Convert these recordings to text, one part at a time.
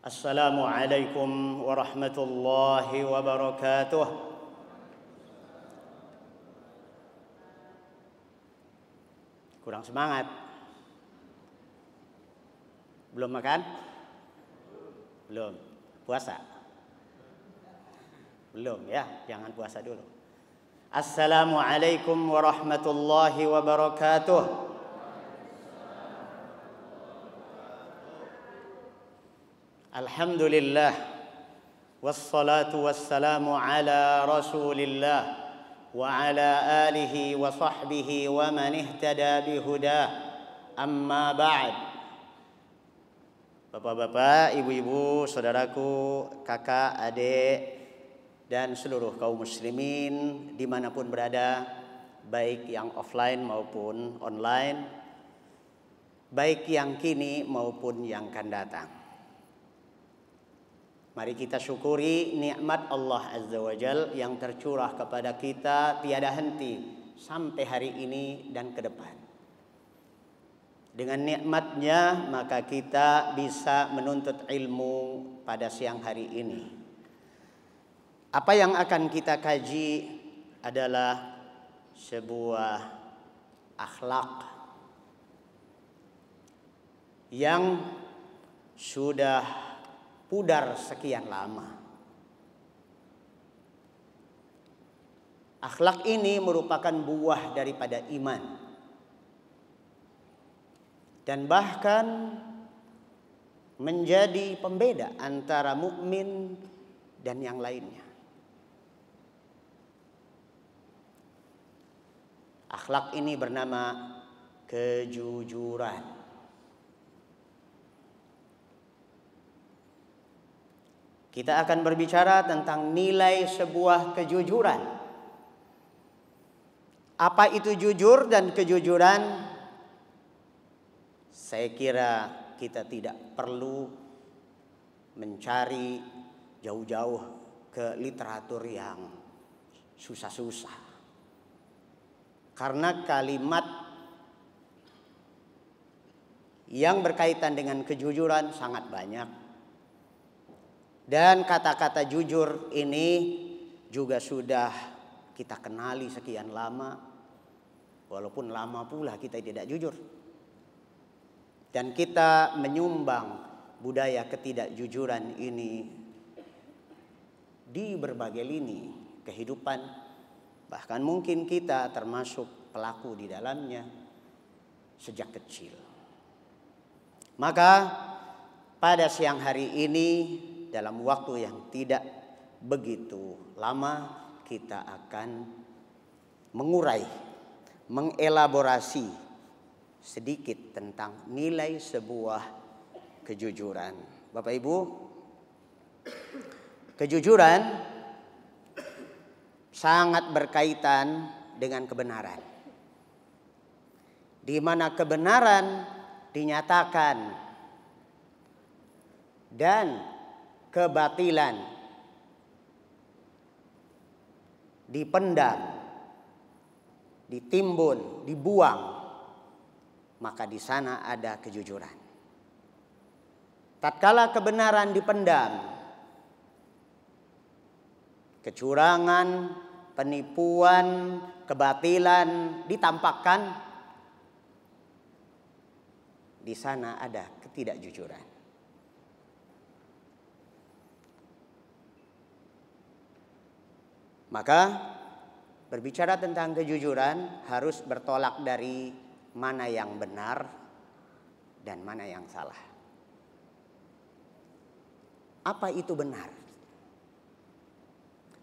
السلام عليكم ورحمة الله وبركاته kurang semangat belum makan belum puasa belum ya jangan puasa dulu Assalamualaikum warahmatullahi wabarakatuh Alhamdulillah Wassalatu wassalamu ala rasulillah Wa ala alihi wa sahbihi wa man ihtada bihudah Amma ba'd Bapak-bapak, ibu-ibu, saudaraku, kakak, adik Dan seluruh kaum muslimin dimanapun berada Baik yang offline maupun online Baik yang kini maupun yang akan datang Mari kita syukuri nikmat Allah Azza wa Jal yang tercurah kepada kita tiada henti sampai hari ini dan ke depan. Dengan nikmatnya maka kita bisa menuntut ilmu pada siang hari ini. Apa yang akan kita kaji adalah sebuah akhlak yang sudah pudar sekian lama. Akhlak ini merupakan buah daripada iman. Dan bahkan menjadi pembeda antara mukmin dan yang lainnya. Akhlak ini bernama kejujuran. Kita akan berbicara tentang nilai sebuah kejujuran. Apa itu jujur dan kejujuran? Saya kira kita tidak perlu mencari jauh-jauh ke literatur yang susah-susah. Karena kalimat yang berkaitan dengan kejujuran sangat banyak dan kata-kata jujur ini juga sudah kita kenali sekian lama. Walaupun lama pula kita tidak jujur. Dan kita menyumbang budaya ketidakjujuran ini di berbagai lini kehidupan. Bahkan mungkin kita termasuk pelaku di dalamnya sejak kecil. Maka pada siang hari ini dalam waktu yang tidak begitu lama kita akan mengurai, mengelaborasi sedikit tentang nilai sebuah kejujuran. Bapak Ibu, kejujuran sangat berkaitan dengan kebenaran. Di mana kebenaran dinyatakan dan kebatilan dipendam ditimbun dibuang maka di sana ada kejujuran tatkala kebenaran dipendam kecurangan penipuan kebatilan ditampakkan di sana ada ketidakjujuran Maka berbicara tentang kejujuran harus bertolak dari mana yang benar dan mana yang salah. Apa itu benar?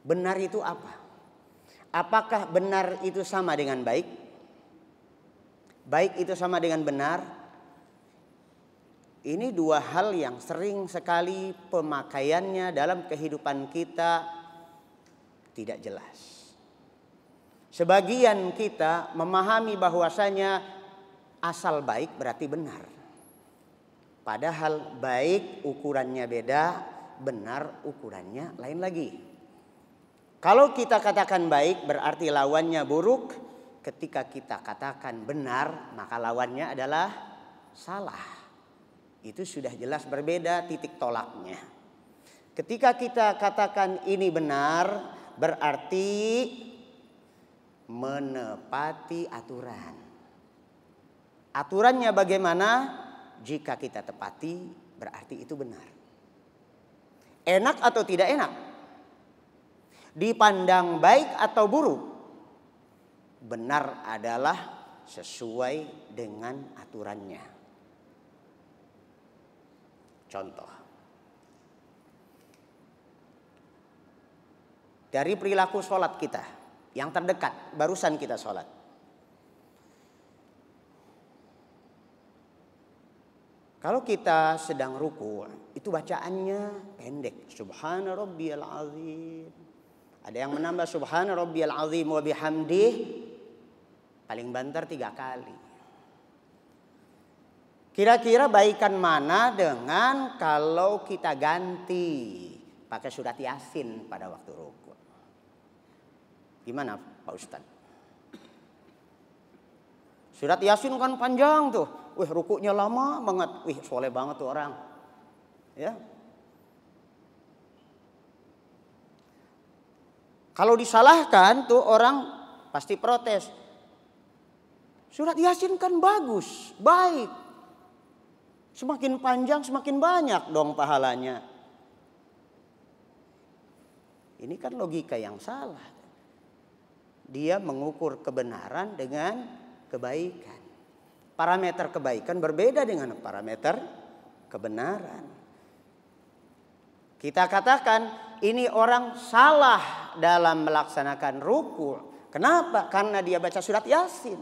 Benar itu apa? Apakah benar itu sama dengan baik? Baik itu sama dengan benar? Ini dua hal yang sering sekali pemakaiannya dalam kehidupan kita tidak jelas. Sebagian kita memahami bahwasanya asal baik berarti benar. Padahal baik ukurannya beda, benar ukurannya lain lagi. Kalau kita katakan baik berarti lawannya buruk, ketika kita katakan benar maka lawannya adalah salah. Itu sudah jelas berbeda titik tolaknya. Ketika kita katakan ini benar, berarti menepati aturan. Aturannya bagaimana? Jika kita tepati, berarti itu benar. Enak atau tidak enak? Dipandang baik atau buruk? Benar adalah sesuai dengan aturannya. Contoh dari perilaku sholat kita yang terdekat barusan kita sholat. Kalau kita sedang ruku, itu bacaannya pendek. Subhana rabbiyal azim. Ada yang menambah subhana rabbiyal azim wa bihamdih. Paling banter tiga kali. Kira-kira baikan mana dengan kalau kita ganti pakai surat yasin pada waktu ruku? Gimana Pak Ustadz? Surat Yasin kan panjang tuh. Wih rukuknya lama banget. Wih soleh banget tuh orang. Ya. Kalau disalahkan tuh orang pasti protes. Surat Yasin kan bagus, baik. Semakin panjang semakin banyak dong pahalanya. Ini kan logika yang salah dia mengukur kebenaran dengan kebaikan. Parameter kebaikan berbeda dengan parameter kebenaran. Kita katakan ini orang salah dalam melaksanakan ruku. Kenapa? Karena dia baca surat Yasin.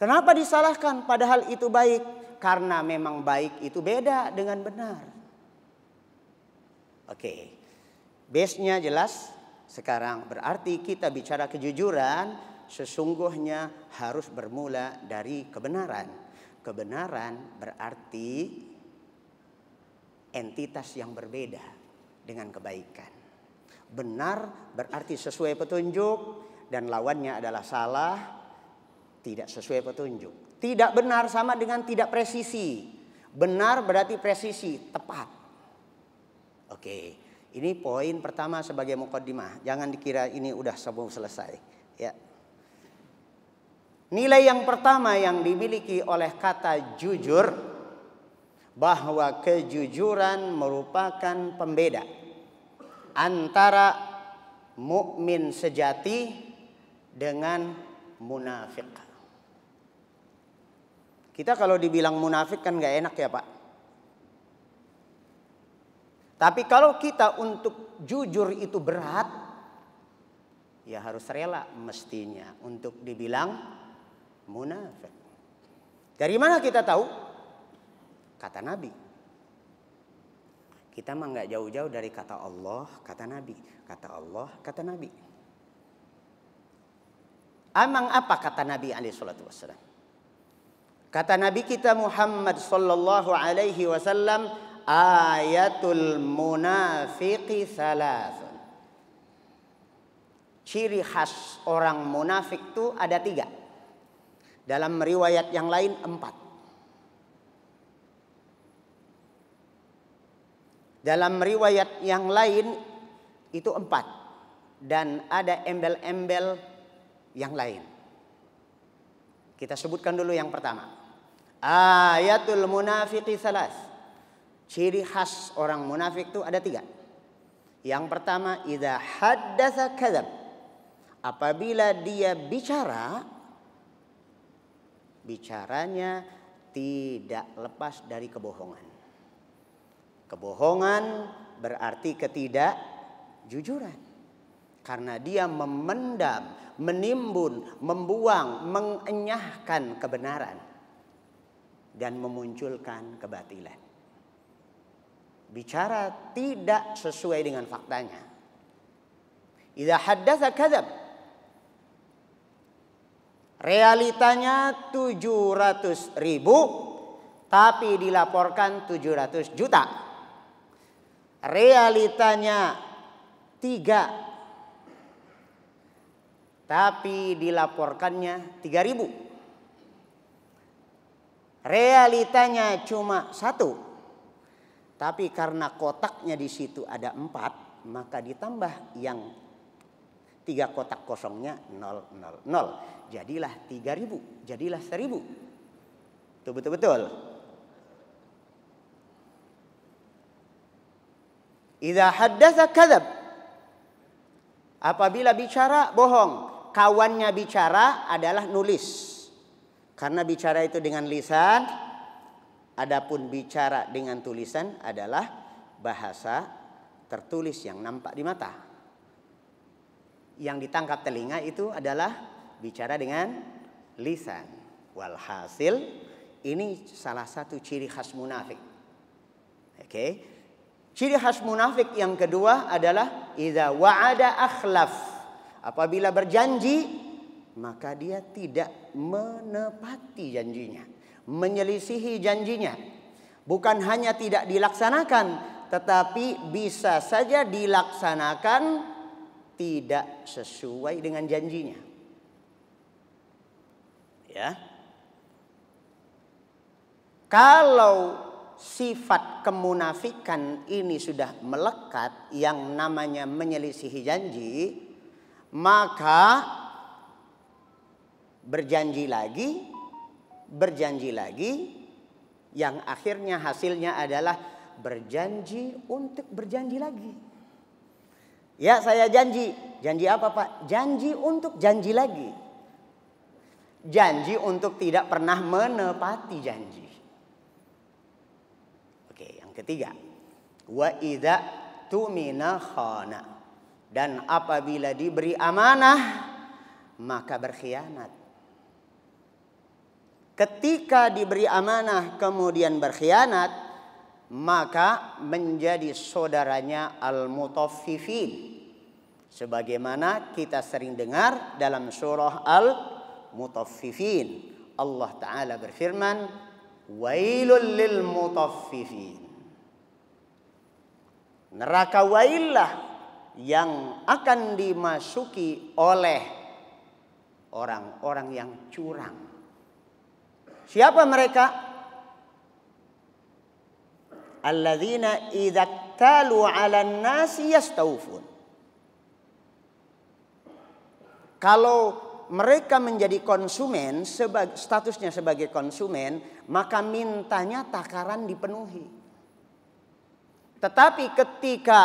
Kenapa disalahkan padahal itu baik? Karena memang baik itu beda dengan benar. Oke. Base-nya jelas, sekarang berarti kita bicara kejujuran sesungguhnya harus bermula dari kebenaran. Kebenaran berarti entitas yang berbeda dengan kebaikan. Benar berarti sesuai petunjuk dan lawannya adalah salah, tidak sesuai petunjuk. Tidak benar sama dengan tidak presisi. Benar berarti presisi, tepat. Oke. Ini poin pertama sebagai mukaddimah. Jangan dikira ini udah sebelum selesai. Ya. Nilai yang pertama yang dimiliki oleh kata jujur bahwa kejujuran merupakan pembeda antara mukmin sejati dengan munafik. Kita kalau dibilang munafik kan nggak enak ya Pak. Tapi kalau kita untuk jujur itu berat, ya harus rela mestinya untuk dibilang munafik. Dari mana kita tahu? Kata Nabi. Kita mah nggak jauh-jauh dari kata Allah, kata Nabi, kata Allah, kata Nabi. Amang apa kata Nabi alaihi Kata Nabi kita Muhammad sallallahu alaihi wasallam, ayatul munafiqi salasun. Ciri khas orang munafik itu ada tiga. Dalam riwayat yang lain empat. Dalam riwayat yang lain itu empat. Dan ada embel-embel yang lain. Kita sebutkan dulu yang pertama. Ayatul munafiqi salas Ciri khas orang munafik itu ada tiga. Yang pertama, idza haddatsa kadzab. Apabila dia bicara bicaranya tidak lepas dari kebohongan. Kebohongan berarti ketidakjujuran. Karena dia memendam, menimbun, membuang, mengenyahkan kebenaran dan memunculkan kebatilan bicara tidak sesuai dengan faktanya. Idza haddatsa kadzab. Realitanya 700 ribu tapi dilaporkan 700 juta. Realitanya tiga, tapi dilaporkannya tiga ribu. Realitanya cuma satu tapi karena kotaknya di situ ada empat, maka ditambah yang tiga kotak kosongnya nol nol nol. Jadilah tiga ribu, jadilah seribu. Itu betul-betul. Ida haddasa Apabila bicara bohong, kawannya bicara adalah nulis. Karena bicara itu dengan lisan, Adapun bicara dengan tulisan adalah bahasa tertulis yang nampak di mata. Yang ditangkap telinga itu adalah bicara dengan lisan. Walhasil ini salah satu ciri khas munafik. Oke. Okay. Ciri khas munafik yang kedua adalah idza wa'ada akhlaf. Apabila berjanji maka dia tidak menepati janjinya menyelisihi janjinya. Bukan hanya tidak dilaksanakan, tetapi bisa saja dilaksanakan tidak sesuai dengan janjinya. Ya. Kalau sifat kemunafikan ini sudah melekat yang namanya menyelisihi janji, maka berjanji lagi berjanji lagi yang akhirnya hasilnya adalah berjanji untuk berjanji lagi. Ya, saya janji. Janji apa, Pak? Janji untuk janji lagi. Janji untuk tidak pernah menepati janji. Oke, yang ketiga. Wa idza tumina khana. Dan apabila diberi amanah, maka berkhianat ketika diberi amanah kemudian berkhianat maka menjadi saudaranya al-mutaffifin sebagaimana kita sering dengar dalam surah al-mutaffifin Allah taala berfirman wailul lil mutaffifin neraka wailah yang akan dimasuki oleh orang-orang yang curang. Siapa mereka? Alladzina idaktalu ala nasi yastawfun. Kalau mereka menjadi konsumen, statusnya sebagai konsumen, maka mintanya takaran dipenuhi. Tetapi ketika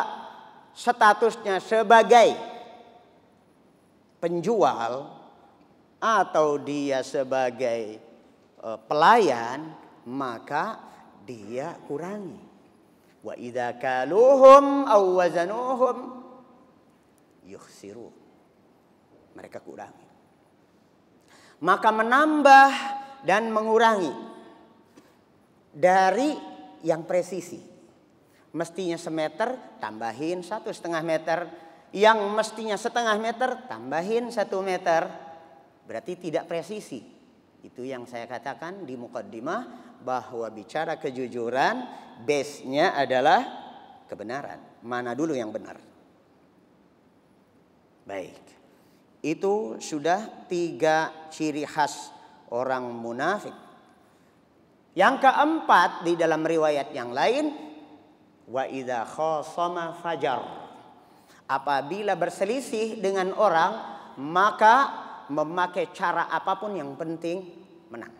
statusnya sebagai penjual atau dia sebagai Eh, pelayan maka dia kurangi. Wa idza kaluhum aw wazanuhum yukhsiru. Mereka kurangi. Maka menambah dan mengurangi dari yang presisi. Mestinya semeter tambahin satu setengah meter. Yang mestinya setengah meter tambahin satu meter. Berarti tidak presisi itu yang saya katakan di mukaddimah bahwa bicara kejujuran base-nya adalah kebenaran. Mana dulu yang benar? Baik. Itu sudah tiga ciri khas orang munafik. Yang keempat di dalam riwayat yang lain wa idza khosama fajar. Apabila berselisih dengan orang maka memakai cara apapun yang penting menang.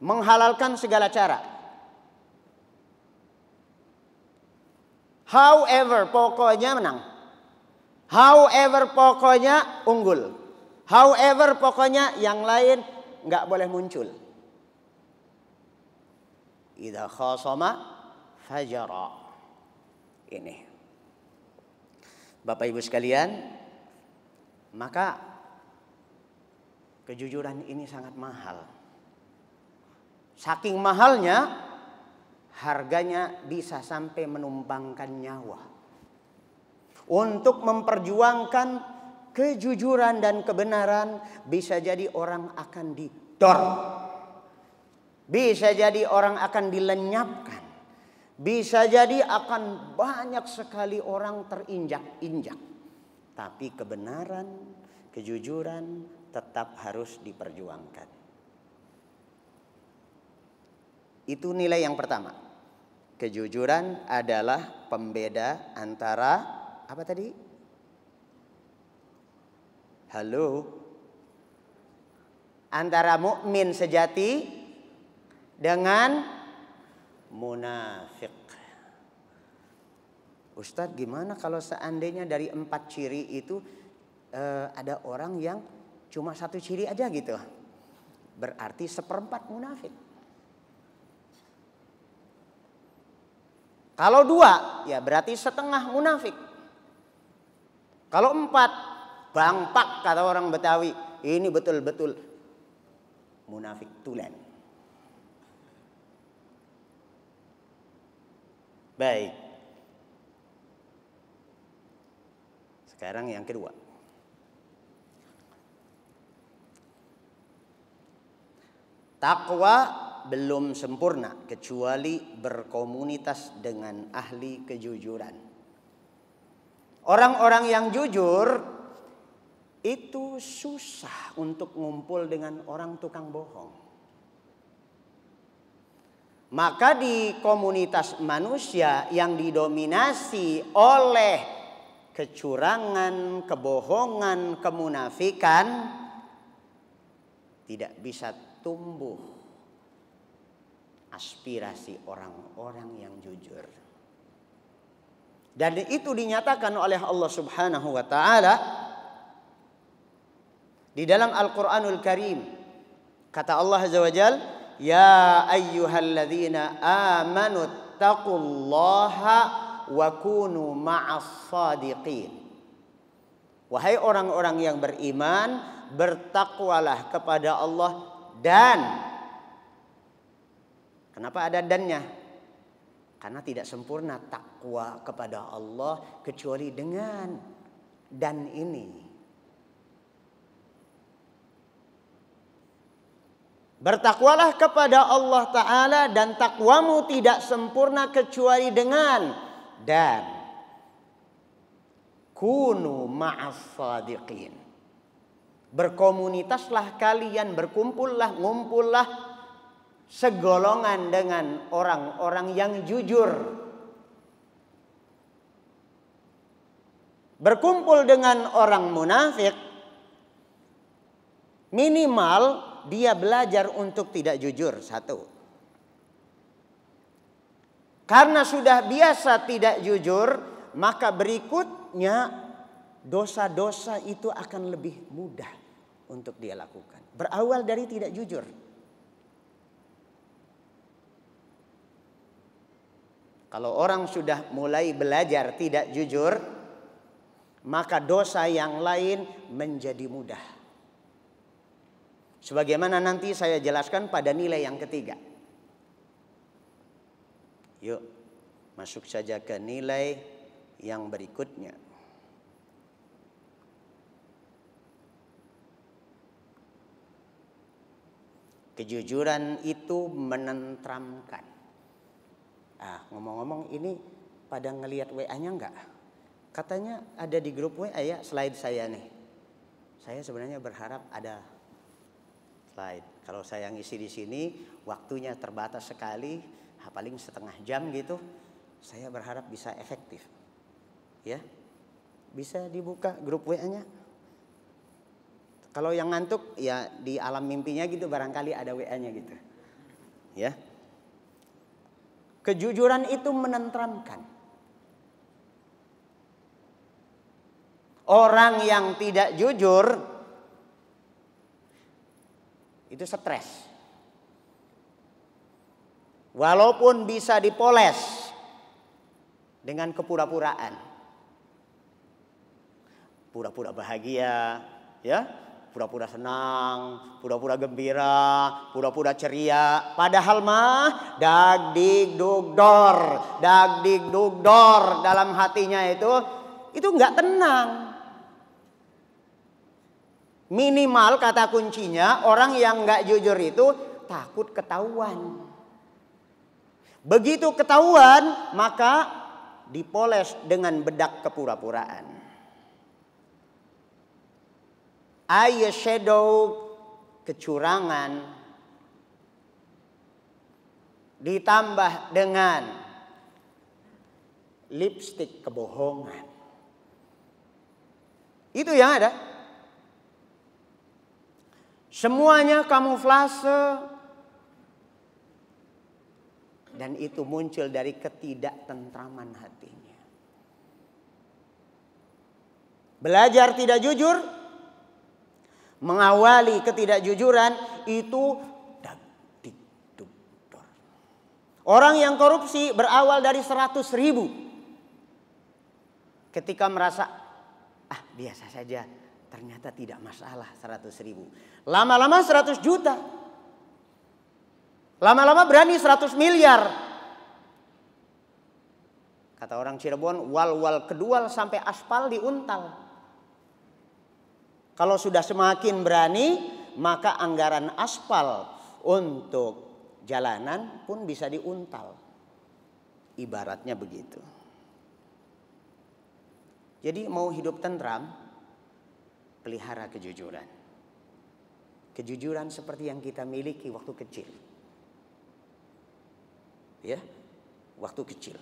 Menghalalkan segala cara. However, pokoknya menang. However, pokoknya unggul. However, pokoknya yang lain nggak boleh muncul. Idza khasama fajara. Ini. Bapak Ibu sekalian, maka Kejujuran ini sangat mahal. Saking mahalnya, harganya bisa sampai menumbangkan nyawa. Untuk memperjuangkan kejujuran dan kebenaran, bisa jadi orang akan ditor. Bisa jadi orang akan dilenyapkan. Bisa jadi akan banyak sekali orang terinjak-injak. Tapi kebenaran, kejujuran, tetap harus diperjuangkan. Itu nilai yang pertama. Kejujuran adalah pembeda antara apa tadi? Halo. Antara mukmin sejati dengan munafik. Ustadz gimana kalau seandainya dari empat ciri itu eh, ada orang yang Cuma satu ciri aja gitu. Berarti seperempat munafik. Kalau dua, ya berarti setengah munafik. Kalau empat, bangpak kata orang Betawi. Ini betul-betul munafik tulen. Baik. Sekarang yang kedua. Takwa belum sempurna kecuali berkomunitas dengan ahli kejujuran. Orang-orang yang jujur itu susah untuk ngumpul dengan orang tukang bohong. Maka di komunitas manusia yang didominasi oleh kecurangan, kebohongan, kemunafikan tidak bisa tumbuh aspirasi orang-orang yang jujur. Dan itu dinyatakan oleh Allah Subhanahu wa taala di dalam Al-Qur'anul Karim. Kata Allah Azza wa Jal, "Ya ayyuhalladzina amanu taqullaha wa kunu ma'as sadiqin." Wahai orang-orang yang beriman, bertakwalah kepada Allah dan kenapa ada dannya karena tidak sempurna takwa kepada Allah kecuali dengan dan ini Bertakwalah kepada Allah Ta'ala dan takwamu tidak sempurna kecuali dengan dan kunu ma'as sadiqin. Berkomunitaslah kalian, berkumpullah, ngumpullah segolongan dengan orang-orang yang jujur. Berkumpul dengan orang munafik minimal dia belajar untuk tidak jujur satu. Karena sudah biasa tidak jujur, maka berikutnya dosa-dosa itu akan lebih mudah untuk dia lakukan. Berawal dari tidak jujur. Kalau orang sudah mulai belajar tidak jujur, maka dosa yang lain menjadi mudah. Sebagaimana nanti saya jelaskan pada nilai yang ketiga. Yuk, masuk saja ke nilai yang berikutnya. Kejujuran itu menentramkan. Ah, ngomong-ngomong ini pada ngelihat WA-nya enggak? Katanya ada di grup WA ya slide saya nih. Saya sebenarnya berharap ada slide. Kalau saya ngisi di sini waktunya terbatas sekali, paling setengah jam gitu. Saya berharap bisa efektif. Ya. Bisa dibuka grup WA-nya? Kalau yang ngantuk ya di alam mimpinya gitu barangkali ada WA-nya gitu. Ya. Kejujuran itu menentramkan. Orang yang tidak jujur itu stres. Walaupun bisa dipoles dengan kepura-puraan. Pura-pura bahagia, ya, pura-pura senang, pura-pura gembira, pura-pura ceria. Padahal mah dag dig dug dor dalam hatinya itu itu nggak tenang. Minimal kata kuncinya orang yang nggak jujur itu takut ketahuan. Begitu ketahuan maka dipoles dengan bedak kepura-puraan. shadow kecurangan ditambah dengan lipstick kebohongan. Itu yang ada. Semuanya kamuflase dan itu muncul dari ketidaktentraman hatinya. Belajar tidak jujur mengawali ketidakjujuran itu Orang yang korupsi berawal dari 100 ribu. Ketika merasa, ah biasa saja, ternyata tidak masalah 100 ribu. Lama-lama 100 juta. Lama-lama berani 100 miliar. Kata orang Cirebon, wal-wal kedua sampai aspal diuntal. Kalau sudah semakin berani, maka anggaran aspal untuk jalanan pun bisa diuntal. Ibaratnya begitu. Jadi mau hidup tentram, pelihara kejujuran. Kejujuran seperti yang kita miliki waktu kecil. Ya, waktu kecil.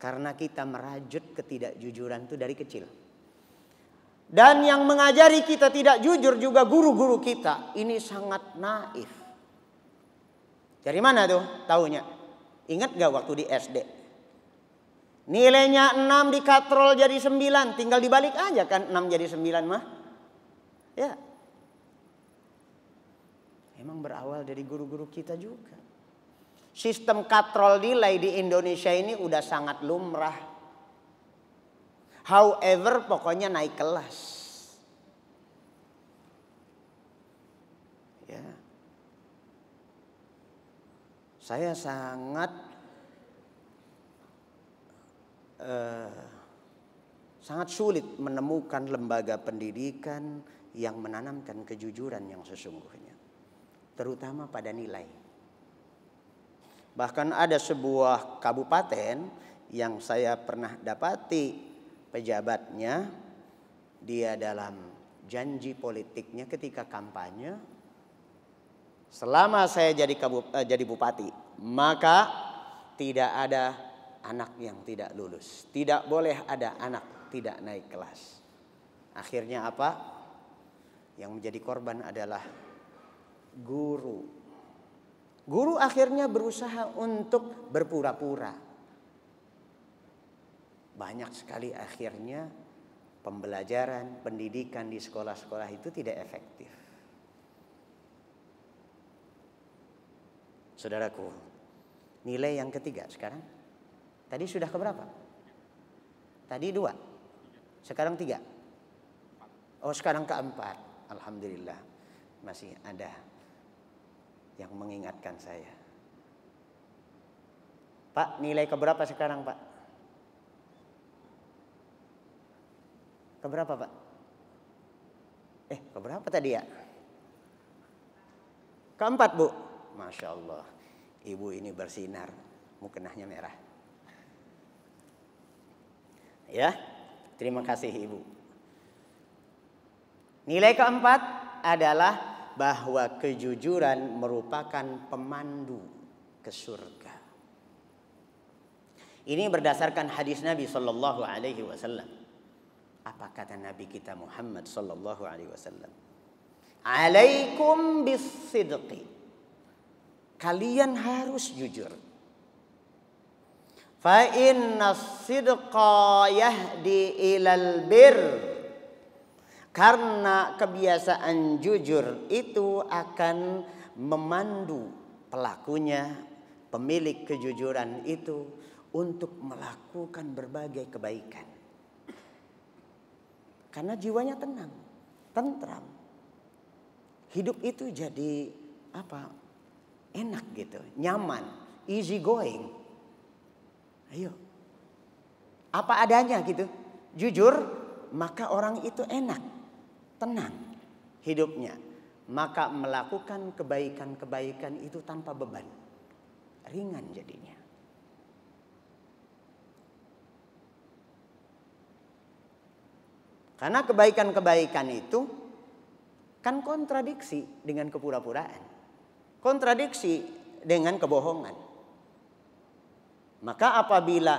Karena kita merajut ketidakjujuran itu dari kecil. Dan yang mengajari kita tidak jujur juga guru-guru kita. Ini sangat naif. Dari mana tuh tahunya? Ingat gak waktu di SD? Nilainya 6 katrol jadi 9. Tinggal dibalik aja kan 6 jadi 9 mah. Ya. Emang berawal dari guru-guru kita juga. Sistem katrol nilai di Indonesia ini udah sangat lumrah. However pokoknya naik kelas. Ya. Saya sangat eh, sangat sulit menemukan lembaga pendidikan yang menanamkan kejujuran yang sesungguhnya, terutama pada nilai. Bahkan ada sebuah kabupaten yang saya pernah dapati pejabatnya, dia dalam janji politiknya ketika kampanye, selama saya jadi kabup, eh, jadi bupati, maka tidak ada anak yang tidak lulus, tidak boleh ada anak tidak naik kelas. Akhirnya apa? Yang menjadi korban adalah guru. Guru akhirnya berusaha untuk berpura-pura banyak sekali akhirnya pembelajaran, pendidikan di sekolah-sekolah itu tidak efektif. Saudaraku, nilai yang ketiga sekarang. Tadi sudah keberapa? Tadi dua. Sekarang tiga. Oh sekarang keempat. Alhamdulillah. Masih ada yang mengingatkan saya. Pak, nilai keberapa sekarang Pak? Keberapa Pak? Eh keberapa tadi ya? Keempat Bu. Masya Allah. Ibu ini bersinar. Mukenahnya merah. Ya. Terima kasih Ibu. Nilai keempat adalah bahwa kejujuran merupakan pemandu ke surga. Ini berdasarkan hadis Nabi Shallallahu Alaihi Wasallam. Apa kata Nabi kita Muhammad sallallahu alaihi wasallam? Alaikum bisidqi. Kalian harus jujur. Fa inna sidqa yahdi ilal bir. Karena kebiasaan jujur itu akan memandu pelakunya, pemilik kejujuran itu untuk melakukan berbagai kebaikan. Karena jiwanya tenang, tentram. Hidup itu jadi apa? Enak gitu, nyaman, easy going. Ayo. Apa adanya gitu. Jujur, maka orang itu enak, tenang hidupnya. Maka melakukan kebaikan-kebaikan itu tanpa beban. Ringan jadinya. Karena kebaikan-kebaikan itu kan kontradiksi dengan kepura-puraan. Kontradiksi dengan kebohongan. Maka apabila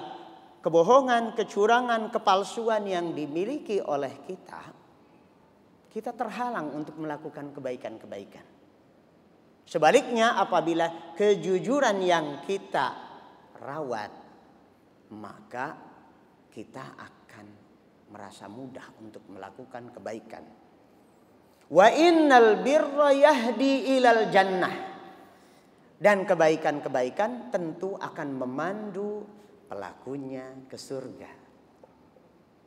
kebohongan, kecurangan, kepalsuan yang dimiliki oleh kita, kita terhalang untuk melakukan kebaikan-kebaikan. Sebaliknya apabila kejujuran yang kita rawat, maka kita akan merasa mudah untuk melakukan kebaikan. Wa innal birra yahdi ilal jannah. Dan kebaikan-kebaikan tentu akan memandu pelakunya ke surga.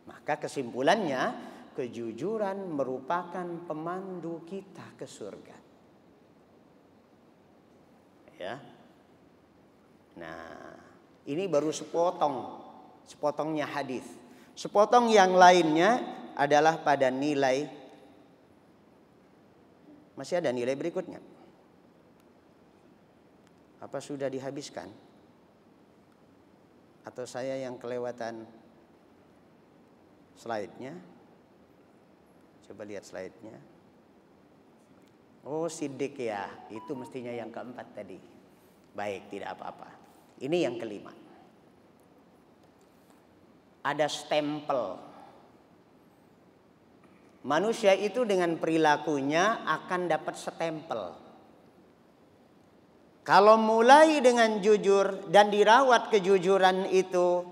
Maka kesimpulannya kejujuran merupakan pemandu kita ke surga. Ya. Nah, ini baru sepotong sepotongnya hadis. Sepotong yang lainnya adalah pada nilai masih ada nilai berikutnya. Apa sudah dihabiskan? Atau saya yang kelewatan slide-nya? Coba lihat slide-nya. Oh, sidik ya. Itu mestinya yang keempat tadi. Baik, tidak apa-apa. Ini yang kelima ada stempel. Manusia itu dengan perilakunya akan dapat stempel. Kalau mulai dengan jujur dan dirawat kejujuran itu,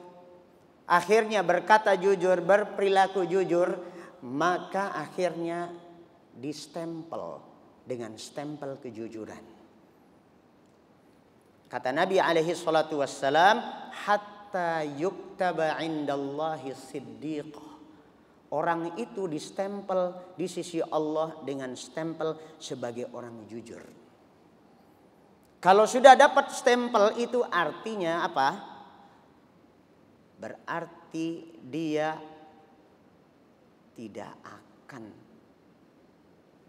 akhirnya berkata jujur, berperilaku jujur, maka akhirnya distempel dengan stempel kejujuran. Kata Nabi alaihi salatu wassalam, hatta yuktaba indallahi siddiq. Orang itu distempel di sisi Allah dengan stempel sebagai orang jujur. Kalau sudah dapat stempel itu artinya apa? Berarti dia tidak akan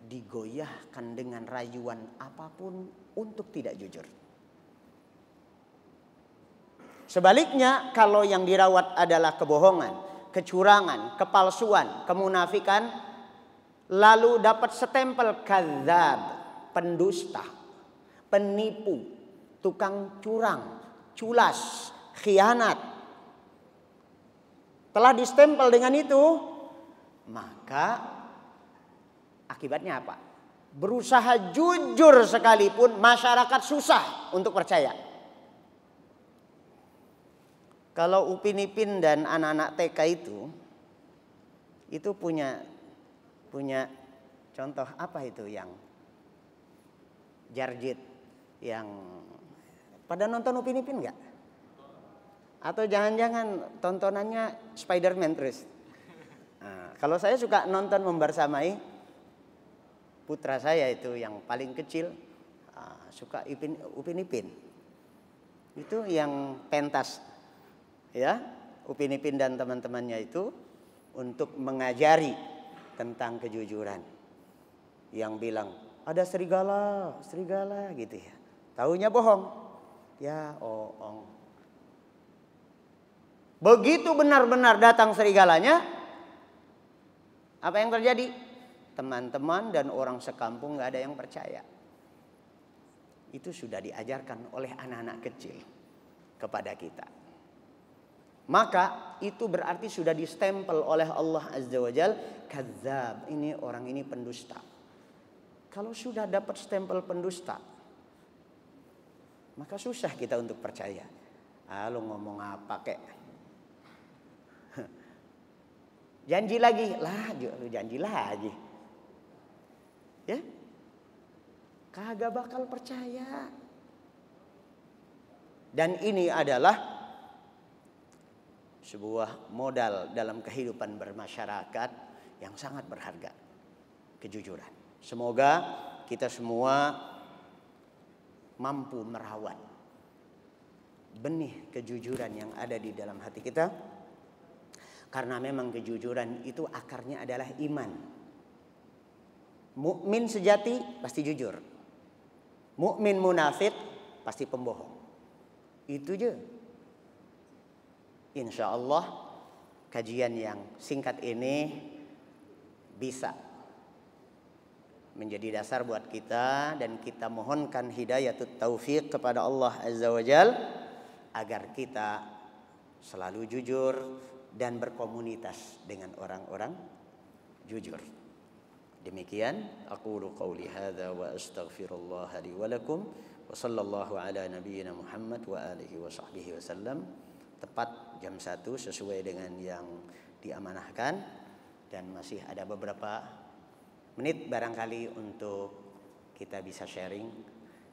digoyahkan dengan rayuan apapun untuk tidak jujur. Sebaliknya kalau yang dirawat adalah kebohongan, kecurangan, kepalsuan, kemunafikan lalu dapat setempel kazab, pendusta, penipu, tukang curang, culas, khianat. Telah distempel dengan itu, maka akibatnya apa? Berusaha jujur sekalipun masyarakat susah untuk percaya. Kalau Upin Ipin dan anak-anak TK itu itu punya punya contoh apa itu yang jarjit yang pada nonton Upin Ipin nggak? Atau jangan-jangan tontonannya Spider-Man terus? Nah, kalau saya suka nonton membersamai putra saya itu yang paling kecil ah, suka Upin Ipin. Itu yang pentas ya Upin Ipin dan teman-temannya itu untuk mengajari tentang kejujuran. Yang bilang ada serigala, serigala gitu ya. Tahunya bohong. Ya, oong. Begitu benar-benar datang serigalanya, apa yang terjadi? Teman-teman dan orang sekampung nggak ada yang percaya. Itu sudah diajarkan oleh anak-anak kecil kepada kita maka itu berarti sudah distempel oleh Allah Azza wa Jal kazzab Ini orang ini pendusta. Kalau sudah dapat stempel pendusta, maka susah kita untuk percaya. Ah, lu ngomong apa kek? janji lagi, lah, lu janji lagi. Ya? Kagak bakal percaya. Dan ini adalah sebuah modal dalam kehidupan bermasyarakat yang sangat berharga, kejujuran. Semoga kita semua mampu merawat benih kejujuran yang ada di dalam hati kita. Karena memang kejujuran itu akarnya adalah iman. Mukmin sejati pasti jujur. Mukmin munafik pasti pembohong. Itu je insya Allah kajian yang singkat ini bisa menjadi dasar buat kita dan kita mohonkan hidayah taufik kepada Allah Azza wa Jal agar kita selalu jujur dan berkomunitas dengan orang-orang jujur. Demikian aku qauli hadza wa astaghfirullah li wa lakum wa sallallahu ala nabiyyina Muhammad wa alihi wa sahbihi wasallam tepat jam 1 sesuai dengan yang diamanahkan dan masih ada beberapa menit barangkali untuk kita bisa sharing.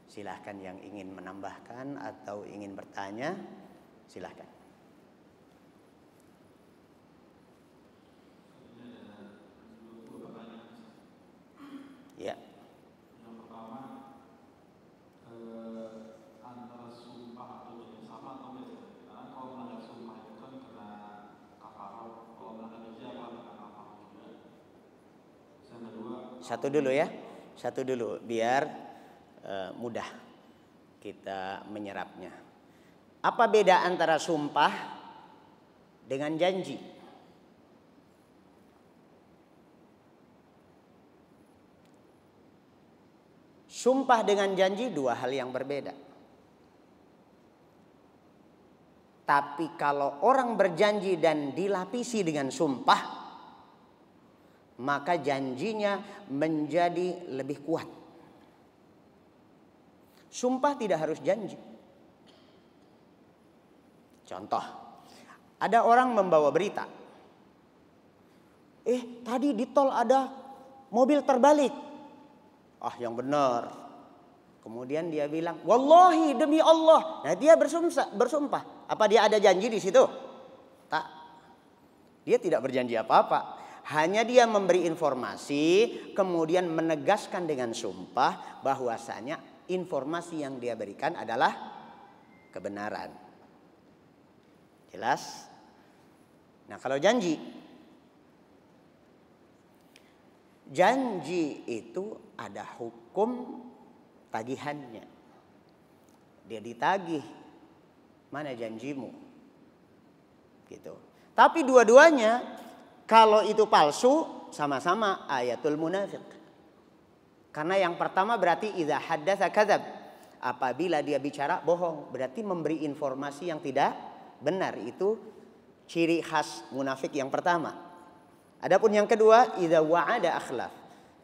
Silahkan yang ingin menambahkan atau ingin bertanya, silahkan. Ya. Yeah. Satu dulu ya. Satu dulu biar uh, mudah kita menyerapnya. Apa beda antara sumpah dengan janji? Sumpah dengan janji dua hal yang berbeda. Tapi kalau orang berjanji dan dilapisi dengan sumpah, maka janjinya menjadi lebih kuat. Sumpah tidak harus janji. Contoh, ada orang membawa berita. Eh, tadi di tol ada mobil terbalik. Ah, yang benar. Kemudian dia bilang, "Wallahi demi Allah." Nah, dia bersumpah, bersumpah. Apa dia ada janji di situ? Tak. Dia tidak berjanji apa-apa hanya dia memberi informasi, kemudian menegaskan dengan sumpah bahwasanya informasi yang dia berikan adalah kebenaran. Jelas? Nah, kalau janji janji itu ada hukum tagihannya. Dia ditagih. Mana janjimu? Gitu. Tapi dua-duanya kalau itu palsu, sama-sama ayatul munafik. Karena yang pertama berarti idza haddatsa kadzab. Apabila dia bicara bohong, berarti memberi informasi yang tidak benar. Itu ciri khas munafik yang pertama. Adapun yang kedua, idza wa'ada akhlaf.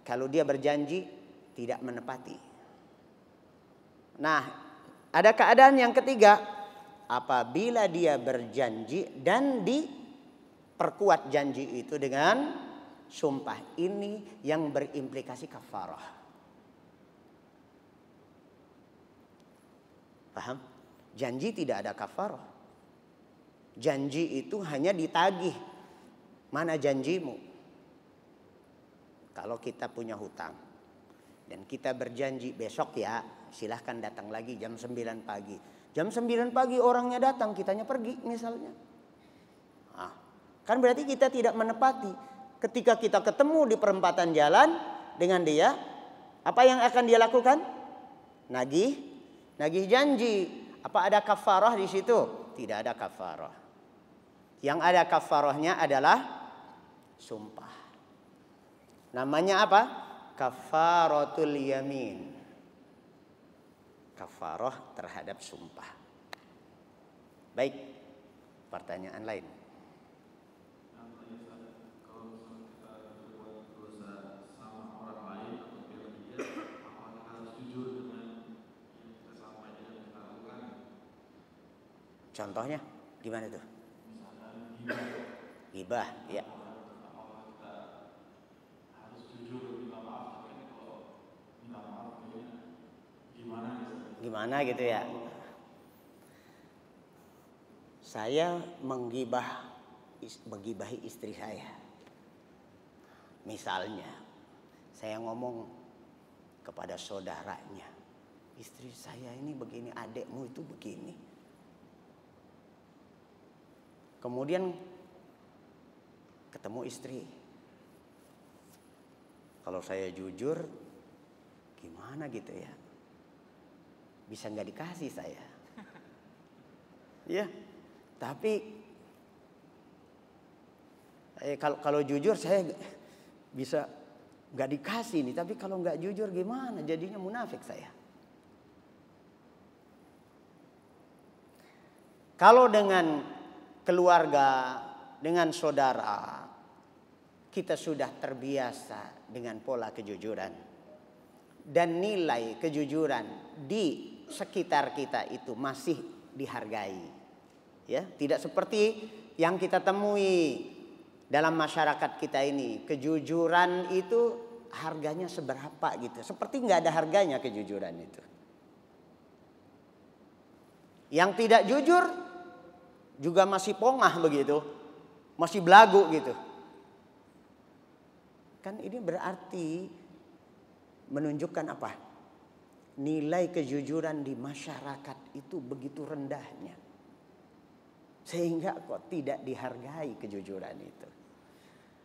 Kalau dia berjanji tidak menepati. Nah, ada keadaan yang ketiga, apabila dia berjanji dan di perkuat janji itu dengan sumpah. Ini yang berimplikasi kafarah. Paham? Janji tidak ada kafarah. Janji itu hanya ditagih. Mana janjimu? Kalau kita punya hutang dan kita berjanji besok ya, silahkan datang lagi jam 9 pagi. Jam 9 pagi orangnya datang, kitanya pergi misalnya. Kan berarti kita tidak menepati. Ketika kita ketemu di perempatan jalan dengan dia, apa yang akan dia lakukan? Nagih, nagih janji. Apa ada kafarah di situ? Tidak ada kafarah. Yang ada kafarahnya adalah sumpah. Namanya apa? Kafaratul yamin. Kafarah terhadap sumpah. Baik, pertanyaan lain. Contohnya gimana tuh? Gibah, ya. Gimana gitu ya? Saya menggibah menggibahi istri saya. Misalnya, saya ngomong kepada saudaranya, istri saya ini begini, adekmu itu begini Kemudian ketemu istri. Kalau saya jujur, gimana gitu ya? Bisa nggak dikasih saya? ya, tapi eh, kalau kalau jujur saya bisa nggak dikasih nih. Tapi kalau nggak jujur gimana? Jadinya munafik saya. Kalau dengan keluarga, dengan saudara, kita sudah terbiasa dengan pola kejujuran. Dan nilai kejujuran di sekitar kita itu masih dihargai. Ya, tidak seperti yang kita temui dalam masyarakat kita ini. Kejujuran itu harganya seberapa gitu. Seperti nggak ada harganya kejujuran itu. Yang tidak jujur juga masih pongah begitu, masih belagu gitu. Kan ini berarti menunjukkan apa? Nilai kejujuran di masyarakat itu begitu rendahnya. Sehingga kok tidak dihargai kejujuran itu.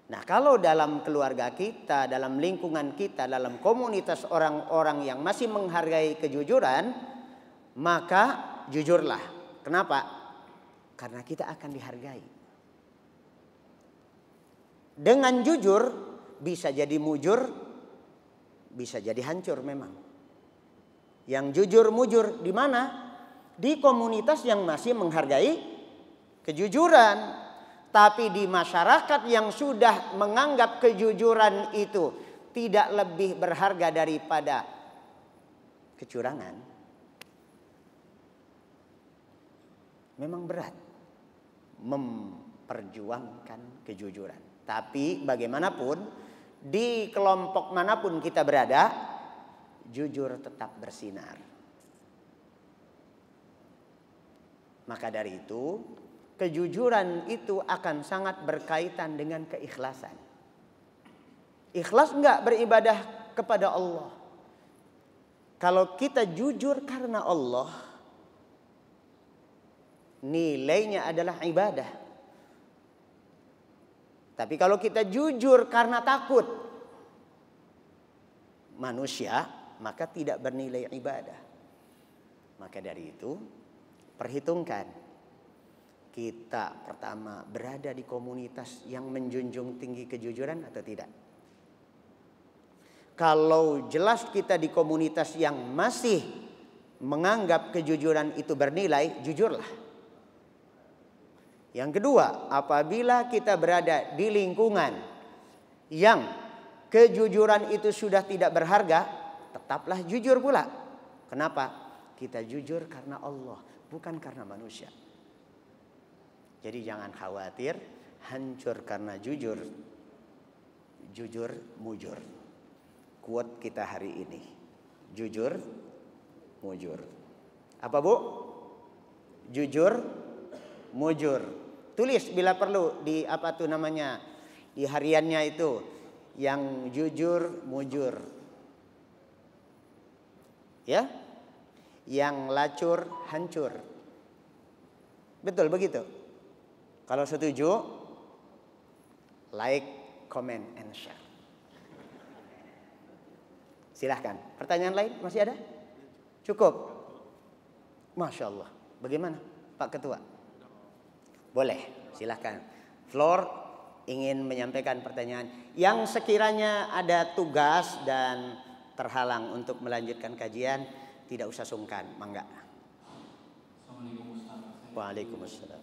Nah kalau dalam keluarga kita, dalam lingkungan kita, dalam komunitas orang-orang yang masih menghargai kejujuran, maka jujurlah. Kenapa? Karena kita akan dihargai. Dengan jujur bisa jadi mujur, bisa jadi hancur memang. Yang jujur mujur di mana? Di komunitas yang masih menghargai kejujuran, tapi di masyarakat yang sudah menganggap kejujuran itu tidak lebih berharga daripada kecurangan, memang berat memperjuangkan kejujuran. Tapi bagaimanapun di kelompok manapun kita berada, jujur tetap bersinar. Maka dari itu, kejujuran itu akan sangat berkaitan dengan keikhlasan. Ikhlas enggak beribadah kepada Allah? Kalau kita jujur karena Allah, nilainya adalah ibadah. Tapi kalau kita jujur karena takut manusia, maka tidak bernilai ibadah. Maka dari itu, perhitungkan kita pertama berada di komunitas yang menjunjung tinggi kejujuran atau tidak. Kalau jelas kita di komunitas yang masih menganggap kejujuran itu bernilai, jujurlah. Yang kedua, apabila kita berada di lingkungan yang kejujuran itu sudah tidak berharga, tetaplah jujur pula. Kenapa? Kita jujur karena Allah, bukan karena manusia. Jadi jangan khawatir hancur karena jujur. Jujur mujur. Kuat kita hari ini. Jujur mujur. Apa Bu? Jujur mujur. Tulis bila perlu di apa tuh namanya di hariannya itu yang jujur mujur. Ya? Yang lacur hancur. Betul begitu. Kalau setuju like, comment and share. Silahkan. Pertanyaan lain masih ada? Cukup. Masya Allah. Bagaimana Pak Ketua? Boleh, silahkan. Floor ingin menyampaikan pertanyaan. Yang sekiranya ada tugas dan terhalang untuk melanjutkan kajian, tidak usah sungkan, mangga. Waalaikumsalam. Waalaikumsalam.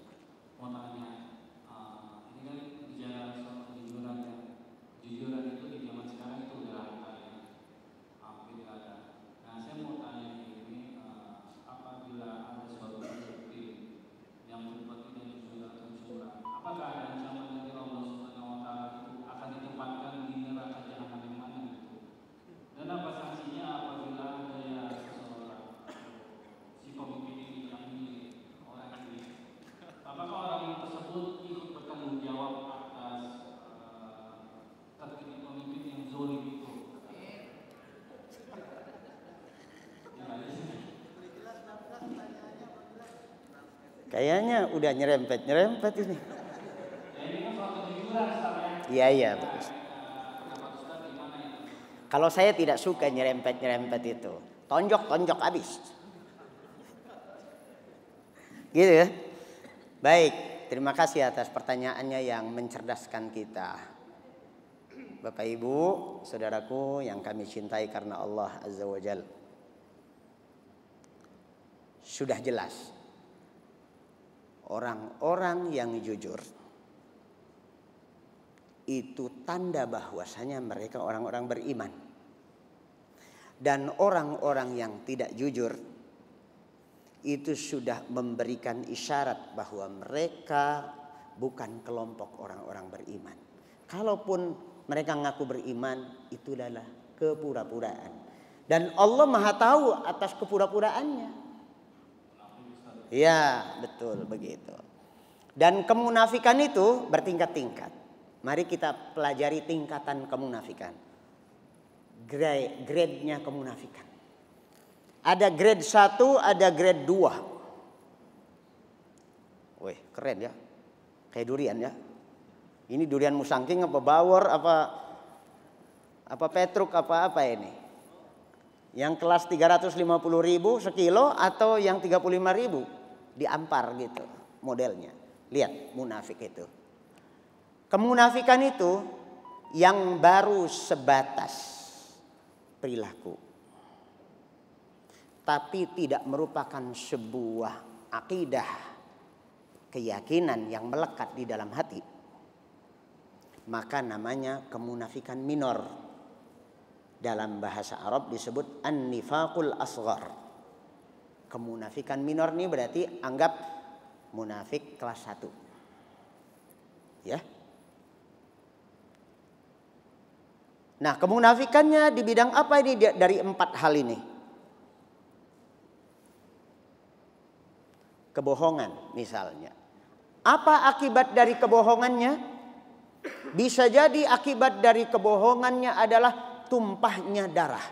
Kayaknya udah nyerempet-nyerempet ini. Iya, iya. Bagus. Kalau saya tidak suka nyerempet-nyerempet itu. Tonjok-tonjok abis. Gitu ya. Baik, terima kasih atas pertanyaannya yang mencerdaskan kita. Bapak Ibu, saudaraku yang kami cintai karena Allah Azza wa Jal. Sudah jelas orang-orang yang jujur itu tanda bahwasanya mereka orang-orang beriman. Dan orang-orang yang tidak jujur itu sudah memberikan isyarat bahwa mereka bukan kelompok orang-orang beriman. Kalaupun mereka ngaku beriman, itu adalah kepura-puraan. Dan Allah Maha tahu atas kepura-puraannya. Ya, betul begitu. Dan kemunafikan itu bertingkat-tingkat. Mari kita pelajari tingkatan kemunafikan. Grade-nya kemunafikan. Ada grade 1, ada grade 2. Wih, keren ya. Kayak durian ya. Ini durian musangking apa bawor apa apa petruk apa apa ini? Yang kelas 350 ribu sekilo atau yang 35 ribu diampar gitu modelnya. Lihat munafik itu. Kemunafikan itu yang baru sebatas perilaku. Tapi tidak merupakan sebuah akidah keyakinan yang melekat di dalam hati. Maka namanya kemunafikan minor dalam bahasa Arab disebut an-nifaqul asghar. Kemunafikan minor ini berarti anggap munafik kelas 1. Ya. Nah, kemunafikannya di bidang apa ini dari empat hal ini? Kebohongan misalnya. Apa akibat dari kebohongannya? Bisa jadi akibat dari kebohongannya adalah tumpahnya darah.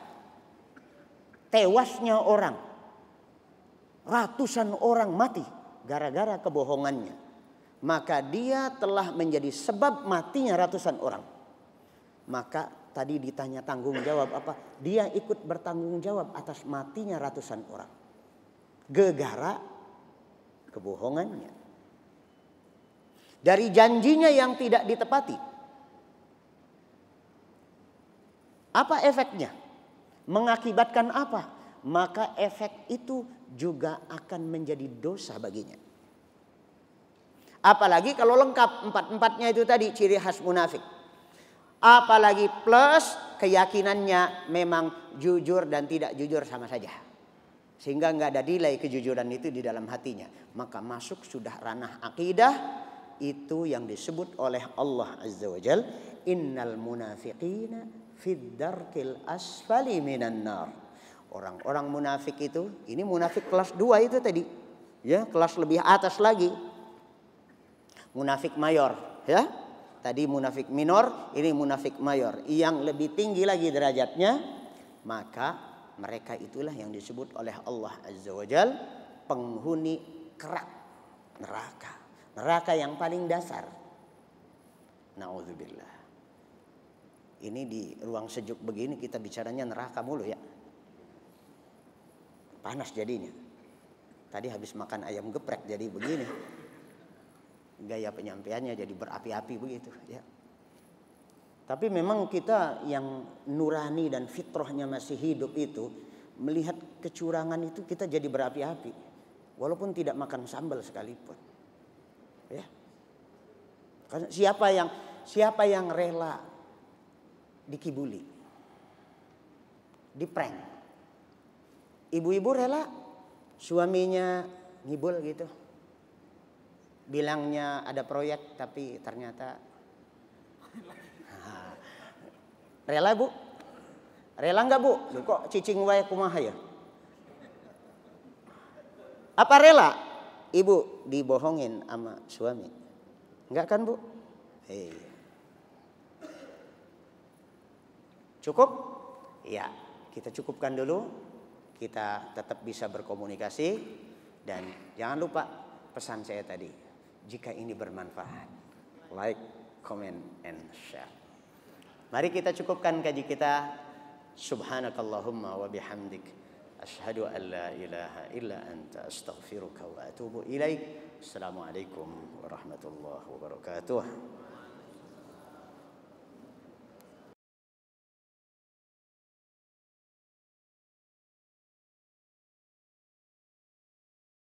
Tewasnya orang. Ratusan orang mati gara-gara kebohongannya. Maka dia telah menjadi sebab matinya ratusan orang. Maka tadi ditanya tanggung jawab apa? Dia ikut bertanggung jawab atas matinya ratusan orang. Gegara kebohongannya. Dari janjinya yang tidak ditepati Apa efeknya? Mengakibatkan apa? Maka efek itu juga akan menjadi dosa baginya. Apalagi kalau lengkap empat-empatnya itu tadi ciri khas munafik. Apalagi plus keyakinannya memang jujur dan tidak jujur sama saja. Sehingga nggak ada nilai kejujuran itu di dalam hatinya. Maka masuk sudah ranah akidah itu yang disebut oleh Allah Azza wa Jal. Innal munafiqina fiddarkil asfali minan nar. Orang-orang munafik itu, ini munafik kelas 2 itu tadi. Ya, kelas lebih atas lagi. Munafik mayor, ya. Tadi munafik minor, ini munafik mayor. Yang lebih tinggi lagi derajatnya, maka mereka itulah yang disebut oleh Allah Azza wa Jal penghuni kerak neraka. Neraka yang paling dasar. Nauzubillah. Ini di ruang sejuk begini kita bicaranya neraka mulu ya. Panas jadinya. Tadi habis makan ayam geprek jadi begini. Gaya penyampaiannya jadi berapi-api begitu ya. Tapi memang kita yang nurani dan fitrahnya masih hidup itu melihat kecurangan itu kita jadi berapi-api walaupun tidak makan sambal sekalipun. Ya. siapa yang siapa yang rela dikibuli, di prank. Ibu-ibu rela suaminya ngibul gitu. Bilangnya ada proyek tapi ternyata rela bu? Rela nggak bu? Lu kok cicing wae kumaha ya? Apa rela ibu dibohongin sama suami? Enggak kan bu? Hei. Eh, Cukup? Ya, kita cukupkan dulu. Kita tetap bisa berkomunikasi dan jangan lupa pesan saya tadi. Jika ini bermanfaat, like, comment, and share. Mari kita cukupkan kaji kita. Subhanakallahumma wa bihamdik. Ashadu an la ilaha illa anta astaghfiruka wa atubu ilaih. Assalamualaikum warahmatullahi wabarakatuh.